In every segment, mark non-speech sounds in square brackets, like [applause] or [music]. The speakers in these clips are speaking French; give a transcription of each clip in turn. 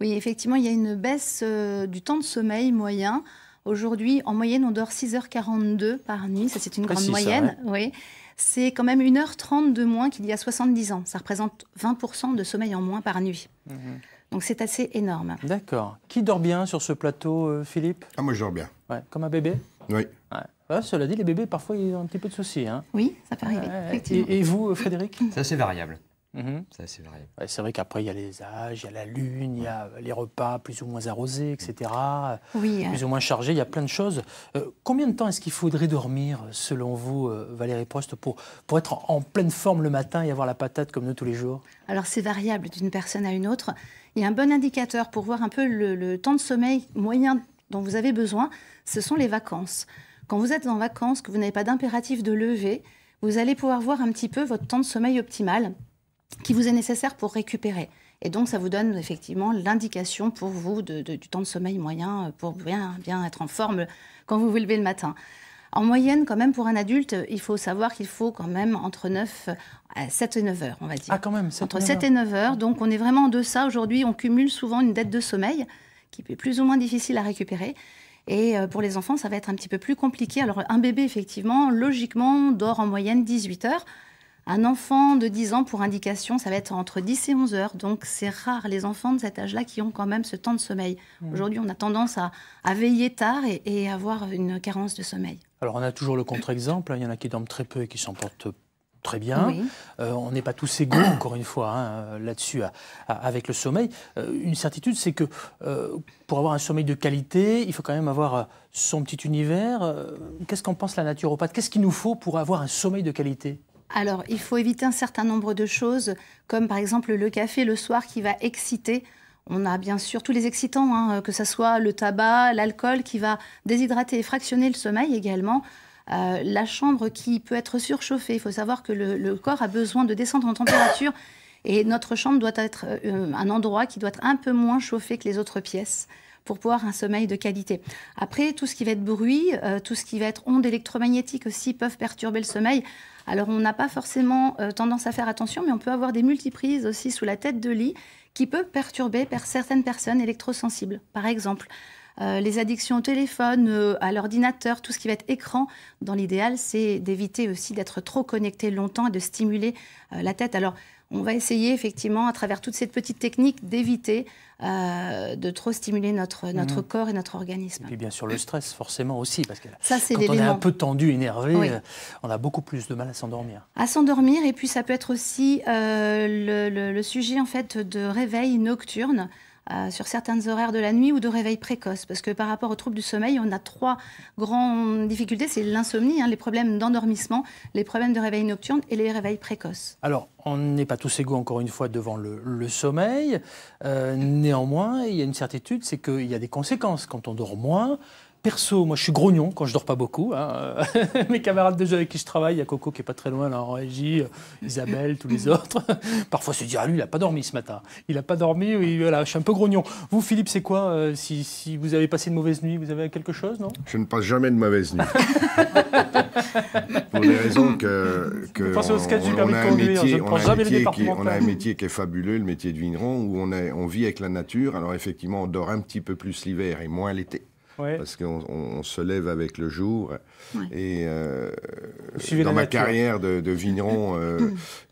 Oui, effectivement, il y a une baisse euh, du temps de sommeil moyen. Aujourd'hui, en moyenne, on dort 6h42 par nuit. Ça, c'est une ah, grande moyenne. Oui. C'est quand même 1h30 de moins qu'il y a 70 ans. Ça représente 20% de sommeil en moins par nuit. Mhm. Donc c'est assez énorme. D'accord. Qui dort bien sur ce plateau, euh, Philippe Ah, moi je dors bien. comme un bébé Oui. cela dit, les bébés, parfois, ils ont un petit peu de soucis. Hein. Oui, ça peut arriver. Et, et, vous, euh, Frédéric C'est assez variable. Mhm. C'est c'est vrai qu'après, il y a les âges, il y a la lune, il y a les repas plus ou moins arrosés, etc. plus hein. ou moins chargés, il y a plein de choses. Euh, combien de temps est-ce qu'il faudrait dormir, selon vous, euh, Valérie Prost, pour, pour être en, pleine forme le matin et avoir la patate comme nous tous les jours Alors, c'est variable d'une personne à une autre. Il y a un bon indicateur pour voir un peu le temps de sommeil moyen dont vous avez besoin, ce sont les vacances. Quand vous êtes en vacances, que vous n'avez pas d'impératif de lever, vous allez pouvoir voir un petit peu votre temps de sommeil optimal qui vous est nécessaire pour récupérer. Et donc, ça vous donne effectivement l'indication pour vous du temps de sommeil moyen euh, pour bien, être en forme euh, quand vous vous levez le matin. En moyenne, quand même, pour un adulte, il faut savoir qu'il faut quand même entre 9 7 euh, et 9 heures, on va dire. Ah, même, Entre 7 et 9 heures. Donc, on est vraiment en deçà. Aujourd'hui, on cumule souvent une dette de sommeil qui est plus ou moins difficile à récupérer. Et pour les enfants, ça va être un petit peu plus compliqué. Alors, un bébé, effectivement, logiquement, dort en moyenne 18 heures. Un enfant de 10 ans, pour indication, ça va être entre 10 et 11 heures. Donc, c'est rare les enfants de cet âge-là qui ont quand même ce temps de sommeil. Mmh. Aujourd'hui, on a tendance à, veiller tard et, avoir une carence de sommeil. Alors, on a toujours le contre-exemple. Hein. Il y en a qui dorment très peu et qui s'en portent très bien. Euh, on n'est pas tous égaux, encore une fois, hein, là-dessus, avec le sommeil. Euh, une certitude, c'est que euh, pour avoir un sommeil de qualité, il faut quand même avoir son petit univers. Qu'est-ce qu'en pense la naturopathe Qu'est-ce qu'il nous faut pour avoir un sommeil de qualité alors, il faut éviter un certain nombre de choses, comme par exemple le café le soir qui va exciter. On a bien sûr tous les excitants, hein, que ce soit le tabac, l'alcool, qui va déshydrater et fractionner le sommeil également. Euh, la chambre qui peut être surchauffée. Il faut savoir que le, corps a besoin de descendre en température et notre chambre doit être euh, un endroit qui doit être un peu moins chauffé que les autres pièces pour pouvoir un sommeil de qualité. Après, tout ce qui va être bruit, euh, tout ce qui va être ondes électromagnétiques aussi peuvent perturber le sommeil. Alors on n'a pas forcément euh, tendance à faire attention, mais on peut avoir des multiprises aussi sous la tête de lit qui peuvent perturber par certaines personnes électrosensibles, par exemple. Euh, les addictions au téléphone, à l'ordinateur, tout ce qui va être écran. Dans l'idéal, c'est d'éviter aussi d'être trop connecté longtemps et de stimuler la tête. Alors, on va essayer effectivement, à travers toute cette petite technique, d'éviter euh, de trop stimuler notre, mhm. notre corps et notre organisme. Et puis bien sûr le stress, forcément aussi, parce que quand on est un peu tendu, énervé, euh, on a beaucoup plus de mal à s'endormir. À s'endormir, et puis ça peut être aussi euh, le, sujet en fait de réveil nocturne. Euh, sur certains horaires de la nuit ou de réveil précoce. Parce que par rapport aux troubles du sommeil, on a trois grandes difficultés. C'est l'insomnie, hein, les problèmes d'endormissement, les problèmes de réveil nocturne et les réveils précoces. Alors, on n'est pas tous égaux, encore une fois, devant le, sommeil. Euh, néanmoins, il y a une certitude, c'est qu'il y a des conséquences. Quand on dort moins, Perso, moi je suis grognon quand je dors pas beaucoup. Hein. [laughs] Mes camarades de jeu avec qui je travaille, il y a Coco qui est pas très loin là en régie, Isabelle, tous les autres. [laughs] Parfois se dire, ah, lui il a pas dormi ce matin. Il a pas dormi, voilà, je suis un peu grognon. Vous Philippe, c'est quoi euh, si, vous avez passé une mauvaise nuit, vous avez quelque chose, non Je ne passe jamais de mauvaise nuit. [laughs] Pour les raisons que, que on, a un métier, on, a un métier qui, on a un métier qui est fabuleux, le métier de vigneron, où on, est, on vit avec la nature. Alors effectivement, on dort un petit peu plus l'hiver et moins l'été parce qu'on se lève avec le jour. Et euh, dans ma carrière de, vigneron, [laughs] euh,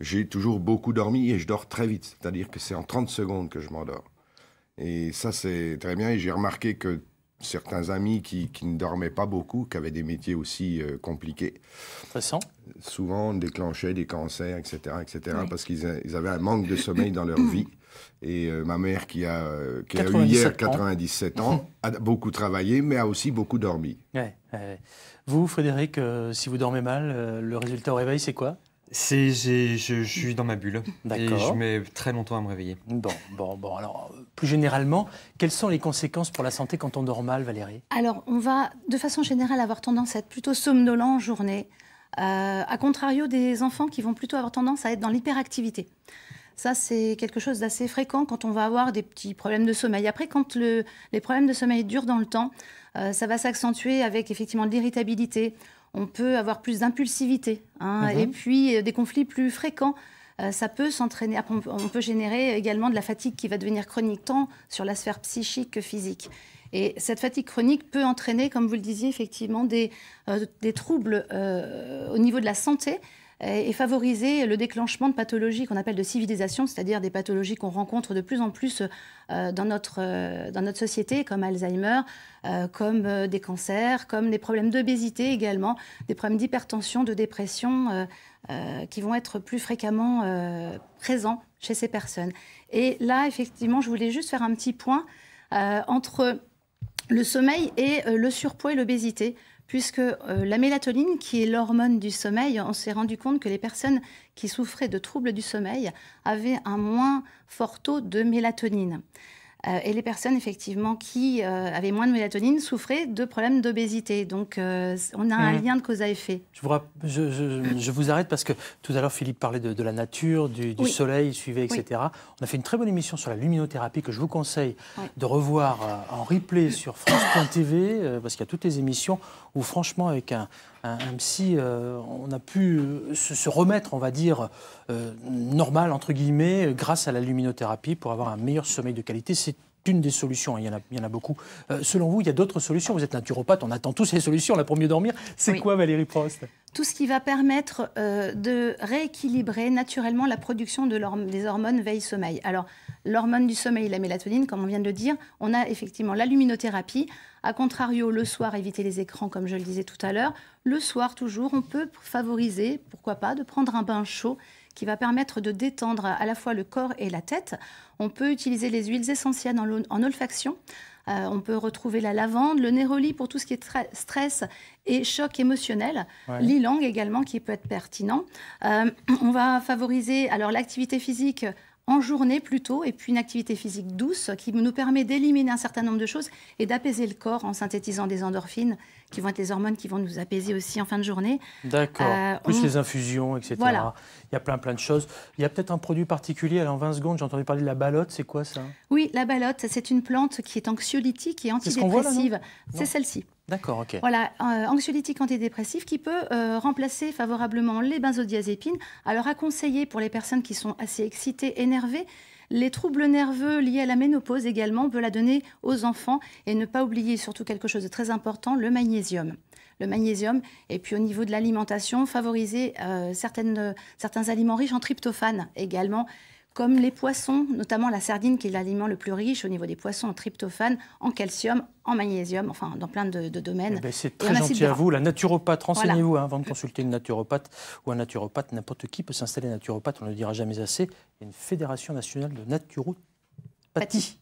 j'ai toujours beaucoup dormi et je dors très vite. C'est-à-dire que c'est en 30 secondes que je m'endors. Et ça, c'est très bien. Et j'ai remarqué que certains amis qui, ne dormaient pas beaucoup, qui avaient des métiers aussi euh, compliqués. Souvent déclenchaient des cancers, etc., etc., parce qu'ils avaient un manque de sommeil dans leur [coughs] vie. Et euh, ma mère, qui a, euh, eu hier 97 ans. a beaucoup travaillé, mais a aussi beaucoup dormi. Vous, Frédéric, euh, si vous dormez mal, le résultat au réveil, c'est quoi c'est, je, je, suis dans ma bulle. Et je mets très longtemps à me réveiller. Bon, bon, bon. Alors, plus généralement, quelles sont les conséquences pour la santé quand on dort mal, Valérie Alors, on va, de façon générale, avoir tendance à être plutôt somnolent en journée. à contrario des enfants qui vont plutôt avoir tendance à être dans l'hyperactivité. Ça, c'est quelque chose d'assez fréquent quand on va avoir des petits problèmes de sommeil. Après, quand les problèmes de sommeil durent dans le temps, euh, ça va s'accentuer avec effectivement l'irritabilité. On peut avoir plus d'impulsivité hein, mhm. et puis euh, des conflits plus fréquents. Euh, ça peut s'entraîner. on peut générer également de la fatigue qui va devenir chronique tant sur la sphère psychique que physique. Et cette fatigue chronique peut entraîner, comme vous le disiez, effectivement des troubles au niveau de la santé, euh, et favoriser le déclenchement de pathologies qu'on appelle de civilisation, c'est-à-dire des pathologies qu'on rencontre de plus en plus euh, dans notre, euh, dans notre société, comme Alzheimer, comme des cancers, comme des problèmes d'obésité également, des problèmes d'hypertension, de dépression, qui vont être plus fréquemment présents chez ces personnes. Et là, effectivement, je voulais juste faire un petit point entre le sommeil et le surpoids et l'obésité puisque euh, la mélatonine, qui est l'hormone du sommeil, on s'est rendu compte que les personnes qui souffraient de troubles du sommeil avaient un moins fort taux de mélatonine. Euh, et les personnes, effectivement, qui euh, avaient moins de mélatonine souffraient de problèmes d'obésité. Donc, euh, on a un lien de cause à effet. Je vous, je, vous arrête parce que tout à l'heure, Philippe parlait de, la nature, du, soleil, suivez, etc. On a fait une très bonne émission sur la luminothérapie que je vous conseille de revoir en replay sur France.tv parce qu'il y a toutes les émissions où, franchement, avec un, un, psy, on a pu se, se, remettre, on va dire, normal, entre guillemets, grâce à la luminothérapie pour avoir un meilleur sommeil de qualité. C'est une des solutions, hein, il y en a, beaucoup. Euh, selon vous, il y a d'autres solutions. Vous êtes naturopathe, on attend tous ces solutions là, pour mieux dormir. C'est quoi Valérie Prost tout ce qui va permettre euh, de rééquilibrer naturellement la production des hormones veille-sommeil. Alors, l'hormone du sommeil, la mélatonine, comme on vient de le dire, on a effectivement la luminothérapie. A contrario, le soir, éviter les écrans, comme je le disais tout à l'heure. Le soir, toujours, on peut favoriser, pourquoi pas, de prendre un bain chaud qui va permettre de détendre à la fois le corps et la tête. On peut utiliser les huiles essentielles en, olfaction. Euh, on peut retrouver la lavande, le néroli pour tout ce qui est stress et choc émotionnel, ouais. également qui peut être pertinent. Euh, [clears throat] on va favoriser alors l'activité physique en journée plutôt, et puis une activité physique douce qui nous permet d'éliminer un certain nombre de choses et d'apaiser le corps en synthétisant des endorphines, qui vont être des hormones qui vont nous apaiser aussi en fin de journée. D'accord. Euh, Plus les infusions, etc. Il y a plein plein de choses. Il y a peut-être un produit particulier. Alors en 20 secondes, j'ai entendu parler de la balotte. C'est quoi ça Oui, la balotte, c'est une plante qui est anxiolytique et antidépressive. C'est celle-ci. Voilà, anxiolytique antidépressif qui peut euh, remplacer favorablement les benzodiazépines. Alors, à conseiller pour les personnes qui sont assez excitées, énervées, les troubles nerveux liés à la ménopause également, on peut la donner aux enfants et ne pas oublier surtout quelque chose de très important, le magnésium. Le magnésium, et puis au niveau de l'alimentation, favoriser euh, euh, certains aliments riches en tryptophane également, comme les poissons, notamment la sardine qui est l'aliment le plus riche au niveau des poissons en tryptophane, en calcium, en magnésium, enfin dans plein de, domaines. Eh ben, c'est très gentil à vous, la naturopathe, renseignez-vous hein, avant de consulter une naturopathe ou un naturopathe, n'importe qui peut s'installer naturopathe, on ne le dira jamais assez, une fédération nationale de naturopathie.